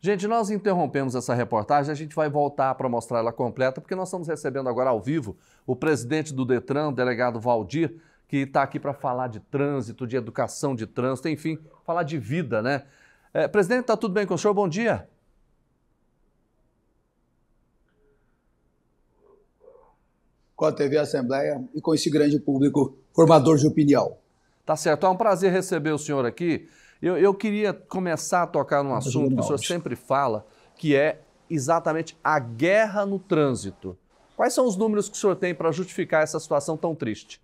Gente, nós interrompemos essa reportagem, a gente vai voltar para mostrar ela completa, porque nós estamos recebendo agora ao vivo o presidente do Detran, o delegado Valdir, que está aqui para falar de trânsito, de educação de trânsito, enfim, falar de vida, né? É, presidente, está tudo bem com o senhor? Bom dia. Com a TV Assembleia e com esse grande público formador de opinião. Tá certo, é um prazer receber o senhor aqui. Eu, eu queria começar a tocar num tá assunto que o senhor sempre fala, que é exatamente a guerra no trânsito. Quais são os números que o senhor tem para justificar essa situação tão triste?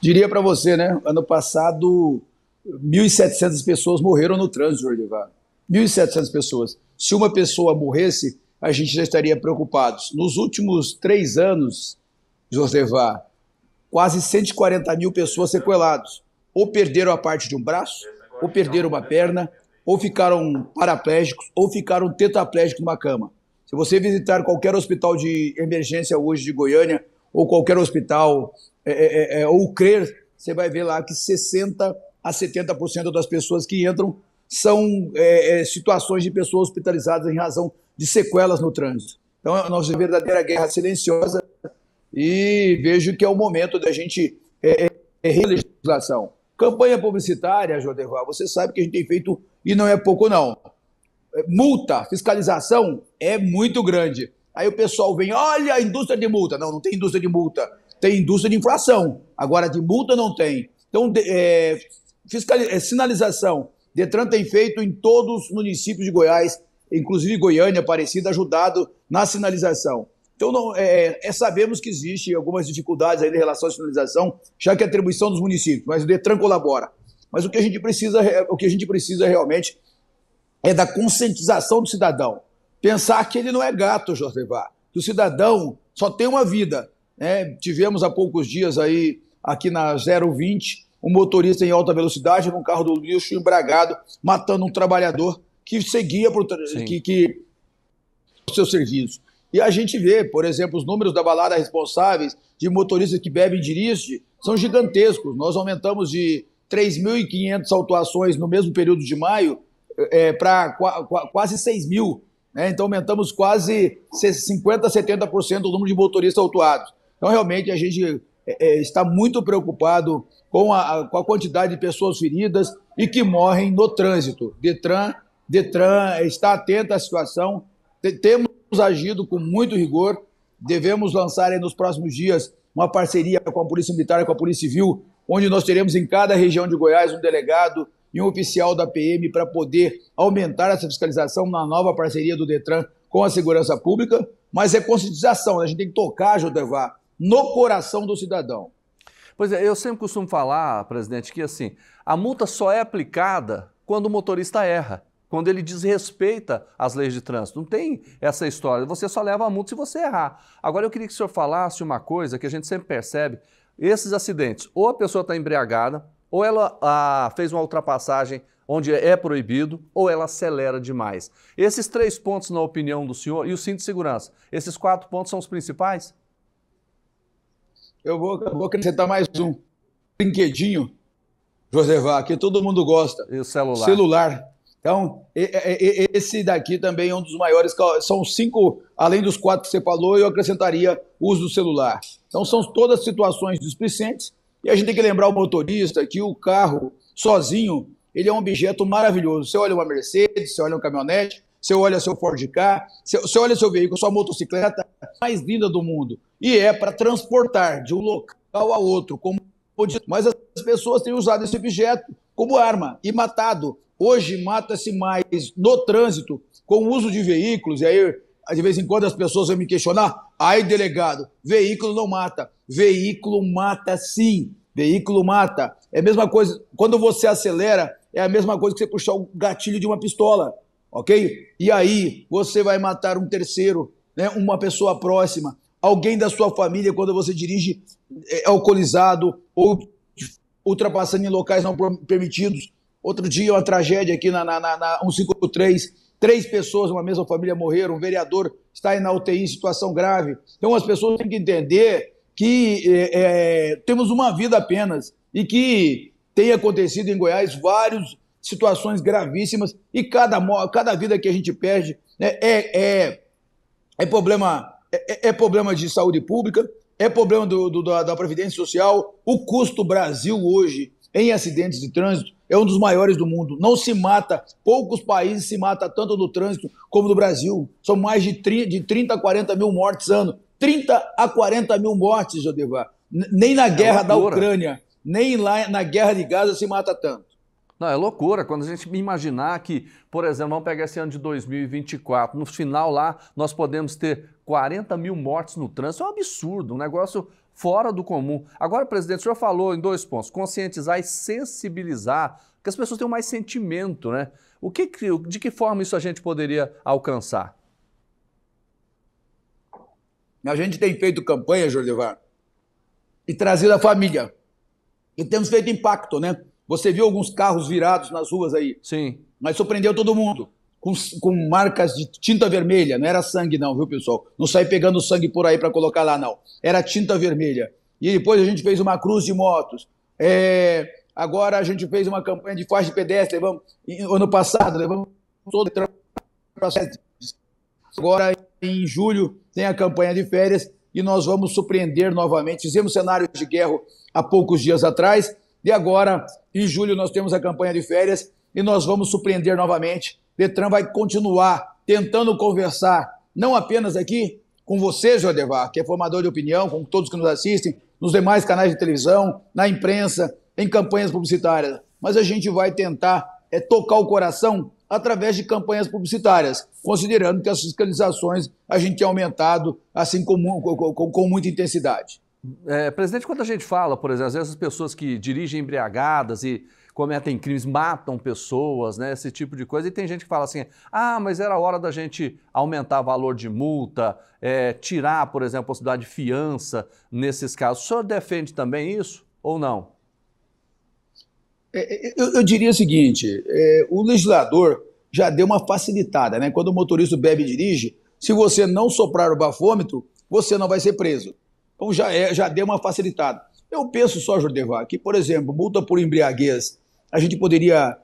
Diria para você, né? Ano passado, 1.700 pessoas morreram no trânsito, Jordivar. 1.700 pessoas. Se uma pessoa morresse, a gente já estaria preocupados. Nos últimos três anos, Jordivar, quase 140 mil pessoas sequeladas ou perderam a parte de um braço, ou perderam uma perna, ou ficaram paraplégicos, ou ficaram tetraplégicos numa cama. Se você visitar qualquer hospital de emergência hoje de Goiânia, ou qualquer hospital, é, é, é, é ou crer, você vai ver lá que 60% a 70% das pessoas que entram são é, é, situações de pessoas hospitalizadas em razão de sequelas no trânsito. Então, é a nossa verdadeira guerra silenciosa e vejo que é o momento da gente é, legislação. Campanha publicitária, Jodeval, você sabe que a gente tem feito, e não é pouco não. É, multa, fiscalização é muito grande. Aí o pessoal vem, olha a indústria de multa. Não, não tem indústria de multa. Tem indústria de inflação. Agora, de multa não tem. Então, é, é, sinalização. Detran tem feito em todos os municípios de Goiás, inclusive Goiânia, Aparecida, ajudado na sinalização. Então, não, é, é, é sabemos que existem algumas dificuldades aí em relação à sinalização, já que é atribuição dos municípios, mas o Detran colabora. Mas o que a gente precisa, é, o que a gente precisa realmente é da conscientização do cidadão. Pensar que ele não é gato, Vá, que o cidadão só tem uma vida. Né? Tivemos há poucos dias aí, aqui na 020, um motorista em alta velocidade num carro do lixo embragado, matando um trabalhador que seguia pro, que, que, o seu serviço. E a gente vê, por exemplo, os números da balada responsáveis de motoristas que bebem e dirigem são gigantescos. Nós aumentamos de 3.500 autuações no mesmo período de maio é, para quase 6 mil. Né? Então aumentamos quase 50%, 70% do número de motoristas autuados. Então realmente a gente é, é está muito preocupado com a, com a quantidade de pessoas feridas e que morrem no trânsito. Detran, Detran está atento à situação. Temos agido com muito rigor. Devemos lançar nos próximos dias uma parceria com a Polícia Militar e com a Polícia Civil, onde nós teremos em cada região de Goiás um delegado e um oficial da PM para poder aumentar essa fiscalização na nova parceria do Detran com a segurança pública, mas é conscientização, né? a gente tem que tocar, Jodevar, no coração do cidadão. Pois é, eu sempre costumo falar, presidente, que assim, a multa só é aplicada quando o motorista erra quando ele desrespeita as leis de trânsito. Não tem essa história. Você só leva a multa se você errar. Agora eu queria que o senhor falasse uma coisa que a gente sempre percebe: esses acidentes, ou a pessoa está embriagada, ou ela ah, fez uma ultrapassagem onde é proibido, ou ela acelera demais. Esses três pontos, na opinião do senhor, e o cinto de segurança, esses quatro pontos são os principais? Eu vou, eu vou acrescentar mais um. Brinquedinho, José Vá, que todo mundo gosta. E o celular. Celular. Então, esse daqui também é um dos maiores. São cinco, além dos quatro que você falou, eu acrescentaria o uso do celular. Então, são todas situações displicentes. E a gente tem que lembrar o motorista que o carro, sozinho, ele é um objeto maravilhoso. Você olha uma Mercedes, você olha um caminhonete, você olha seu Ford Car, você olha seu veículo, sua motocicleta, mais linda do mundo. E é para transportar de um local a outro, como mas as pessoas têm usado esse objeto como arma e matado. Hoje mata-se mais no trânsito com o uso de veículos, e aí de vez em quando as pessoas vão me questionar, ai delegado, veículo não mata. Veículo mata sim, veículo mata. É a mesma coisa, quando você acelera, é a mesma coisa que você puxar o gatilho de uma pistola, ok? E aí você vai matar um terceiro, né, uma pessoa próxima, alguém da sua família quando você dirige é, é alcoolizado ou ultrapassando em locais não permitidos. Outro dia, uma tragédia aqui na, na, na, 153, três pessoas, uma mesma família morreram, um vereador está aí na UTI em situação grave. Então as pessoas têm que entender que é, é, temos uma vida apenas e que tem acontecido em Goiás várias situações gravíssimas e cada, cada vida que a gente perde né, é, é, é, problema, é, é, é problema de saúde pública, é problema do, do, da, da Previdência Social. O custo Brasil hoje em acidentes de trânsito é um dos maiores do mundo. Não se mata, poucos países se matam tanto do trânsito como do Brasil. São mais de, tri, de 30 a 40 mil mortes ano. 30 a 40 mil mortes, Jodevar. Nem na é guerra é da né? Ucrânia, nem lá na guerra de Gaza se mata tanto. Não, é loucura. Quando a gente imaginar que, por exemplo, vamos pegar esse ano de 2024, no final lá nós podemos ter 40 mil mortes no trânsito, é um absurdo, um negócio fora do comum. Agora, presidente, o senhor falou em dois pontos: conscientizar e sensibilizar, que as pessoas tenham mais sentimento, né? O que, de que forma isso a gente poderia alcançar? A gente tem feito campanha, Jolivar, e trazido a família. E temos feito impacto, né? Você viu alguns carros virados nas ruas aí. Sim. Mas surpreendeu todo mundo. Com, com marcas de tinta vermelha. Não era sangue, não, viu, pessoal? Não sai pegando sangue por aí para colocar lá, não. Era tinta vermelha. E depois a gente fez uma cruz de motos. É, agora a gente fez uma campanha de faixa de pedestre. Levamos, ano passado, levamos todo o Agora, em julho, tem a campanha de férias e nós vamos surpreender novamente. Fizemos cenário de guerra há poucos dias atrás e agora, em julho, nós temos a campanha de férias e nós vamos surpreender novamente. Detran vai continuar tentando conversar, não apenas aqui com você, Jodevar, que é formador de opinião, com todos que nos assistem, nos demais canais de televisão, na imprensa, em campanhas publicitárias, mas a gente vai tentar é, tocar o coração através de campanhas publicitárias, considerando que as fiscalizações a gente tem aumentado assim com, com, com, com muita intensidade. É, presidente, quando a gente fala, por exemplo, às vezes as pessoas que dirigem embriagadas e cometem crimes, matam pessoas, né, esse tipo de coisa, e tem gente que fala assim, ah, mas era hora da gente aumentar valor de multa, é, tirar, por exemplo, a possibilidade de fiança nesses casos. O senhor defende também isso ou não? É, é, eu, eu, diria o seguinte, é, o legislador já deu uma facilitada, né? Quando o motorista bebe e dirige, se você não soprar o bafômetro, você não vai ser preso. Então já, é, já deu uma facilitada. Eu penso só, Jordevar, que, por exemplo, multa por embriaguez, a gente poderia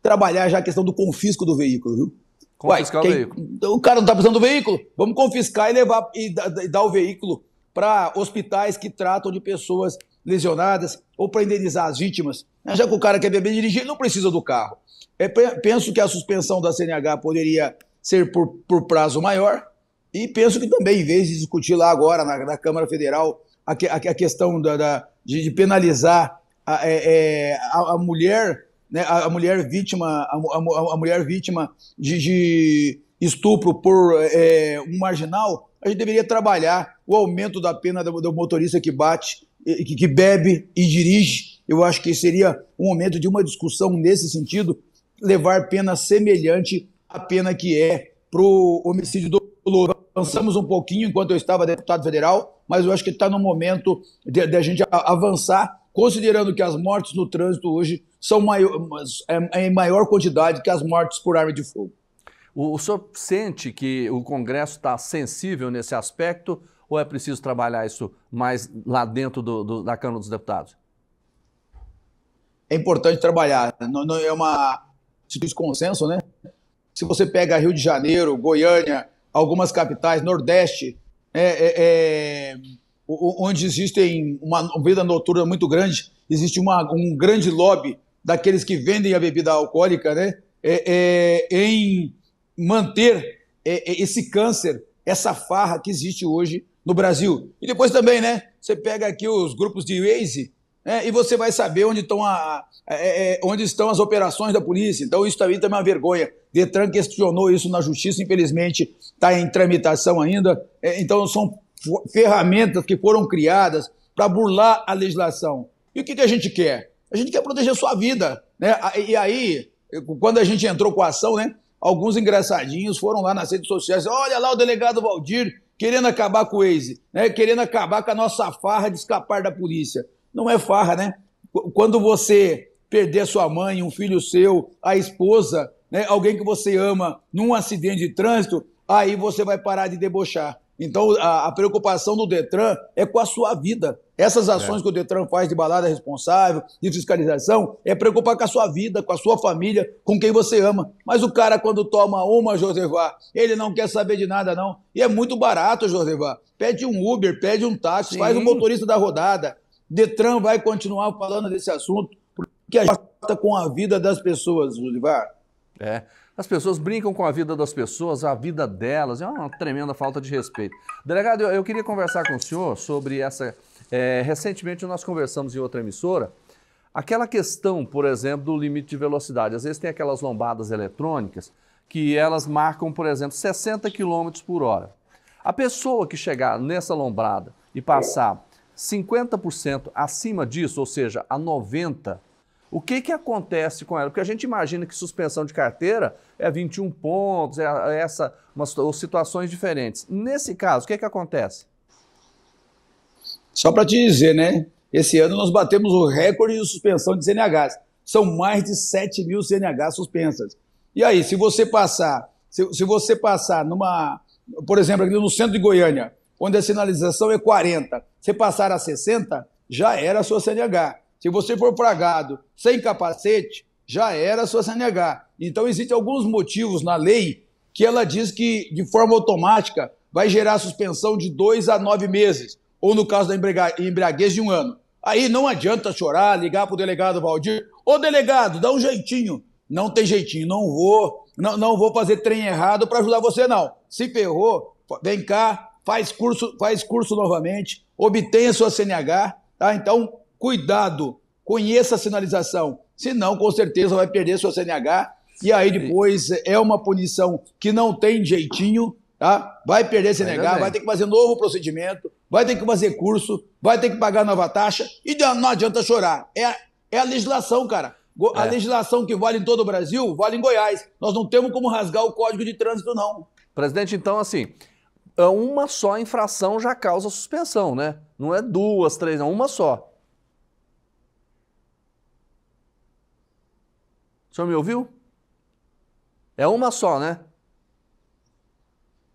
trabalhar já a questão do confisco do veículo, viu? Confiscar Uai, o veículo. Então, o cara não está precisando do veículo, vamos confiscar e levar e dar o veículo para hospitais que tratam de pessoas lesionadas ou para indenizar as vítimas. Já que o cara quer beber e dirigir, não precisa do carro. É, penso que a suspensão da CNH poderia ser por, por prazo maior, e penso que também, em vez de discutir lá agora na, na Câmara Federal a, a, a questão da, da de, de, penalizar a, é, é, a, a mulher, né, a, mulher vítima, a, mulher vítima de, de estupro por é, um marginal, a gente deveria trabalhar o aumento da pena do, do motorista que bate, que, que bebe e dirige. Eu acho que seria um momento de uma discussão nesse sentido, levar pena semelhante à pena que é para o homicídio do Lula. Avançamos um pouquinho enquanto eu estava deputado federal, mas eu acho que está no momento de, de, a gente avançar, considerando que as mortes no trânsito hoje são maior, é, é, em maior quantidade que as mortes por arma de fogo. O, o senhor sente que o Congresso está sensível nesse aspecto ou é preciso trabalhar isso mais lá dentro do, do, da Câmara dos Deputados? É importante trabalhar. Não, não é uma. Se diz consenso, né? Se você pega Rio de Janeiro, Goiânia, algumas capitais, Nordeste, né, é, é, onde existem uma venda noturna muito grande, existe uma, um grande lobby daqueles que vendem a bebida alcoólica, né? É, é, em manter é, esse câncer, essa farra que existe hoje no Brasil. E depois também, né? Você pega aqui os grupos de Waze né, e você vai saber onde estão, a, onde estão as operações da polícia. Então, isso também, também é uma vergonha. Detran questionou isso na justiça, infelizmente está em tramitação ainda. É, então, são ferramentas que foram criadas para burlar a legislação. E o que, que a gente quer? A gente quer proteger a sua vida. Né? E aí, quando a gente entrou com a ação, né, alguns engraçadinhos foram lá nas redes sociais: olha lá o delegado Valdir querendo acabar com o Waze, né? querendo acabar com a nossa farra de escapar da polícia. Não é farra, né? Quando você perder sua mãe, um filho seu, a esposa, né, alguém que você ama num acidente de trânsito, aí você vai parar de debochar. Então, a, a preocupação do Detran é com a sua vida. Essas é. ações é. que o Detran faz de balada responsável, de fiscalização, é preocupar com a sua vida, com a sua família, com quem você ama. Mas o cara, quando toma uma, Josevá, ele não quer saber de nada, não. E é muito barato, Josevá. Pede um Uber, pede um táxi, Sim. faz o um motorista da rodada. Detran vai continuar falando desse assunto, porque a gente está com a vida das pessoas, Josevá. É. As pessoas brincam com a vida das pessoas, a vida delas, é uma tremenda falta de respeito. Delegado, eu, eu queria conversar com o senhor sobre essa. É, recentemente nós conversamos em outra emissora. Aquela questão, por exemplo, do limite de velocidade. Às vezes tem aquelas lombadas eletrônicas que elas marcam, por exemplo, 60 km por hora. A pessoa que chegar nessa lombrada e passar 50% acima disso, ou seja, a 90 o que, que acontece com ela? Porque a gente imagina que suspensão de carteira é 21 pontos, é, é essa, umas, ou situações diferentes. Nesse caso, o que, que acontece? Só para te dizer, né? Esse ano nós batemos o recorde de suspensão de CNHs. São mais de 7 mil CNHs suspensas. E aí, se você passar, se, se você passar numa, por exemplo, aqui no centro de Goiânia, onde a sinalização é 40, você passar a 60, já era a sua CNH. Se você for fragado sem capacete, já era a sua CNH. Então, existem alguns motivos na lei que ela diz que, de forma automática, vai gerar suspensão de dois a nove meses, ou no caso da embriaguez, de um ano. Aí não adianta chorar, ligar para o delegado Valdir, ô delegado, dá um jeitinho. Não tem jeitinho, não vou, não, não vou fazer trem errado para ajudar você, não. Se ferrou, vem cá, faz curso, faz curso novamente, obtenha sua CNH, tá? Então, cuidado, conheça a sinalização, senão com certeza vai perder sua CNH e aí depois é uma punição que não tem jeitinho, tá? Vai perder CNH, vai ter que fazer novo procedimento, vai ter que fazer curso, vai ter que pagar nova taxa e não adianta chorar. É, é a legislação, cara. A é. legislação que vale em todo o Brasil vale em Goiás. Nós não temos como rasgar o código de trânsito, não. Presidente, então, assim, é uma só infração já causa suspensão, né? Não é duas, três, não, uma só. O senhor me ouviu? É uma só, né?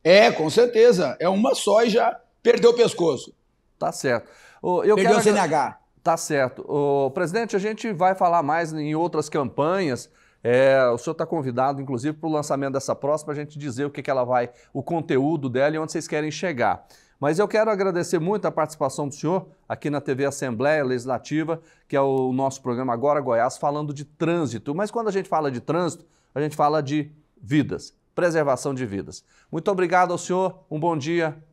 É, com certeza. É uma só e já perdeu o pescoço. Tá certo. Eu perdeu quero... o CNH. Tá certo. O presidente, a gente vai falar mais em outras campanhas. É, o senhor está convidado, inclusive, para o lançamento dessa próxima, a gente dizer o que, que ela vai, o conteúdo dela e onde vocês querem chegar. Mas eu quero agradecer muito a participação do senhor aqui na TV Assembleia Legislativa, que é o nosso programa Agora Goiás, falando de trânsito. Mas quando a gente fala de trânsito, a gente fala de vidas, preservação de vidas. Muito obrigado ao senhor, um bom dia.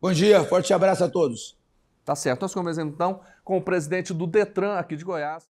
Bom dia, forte abraço a todos. Tá certo. Nós começamos então com o presidente do Detran aqui de Goiás.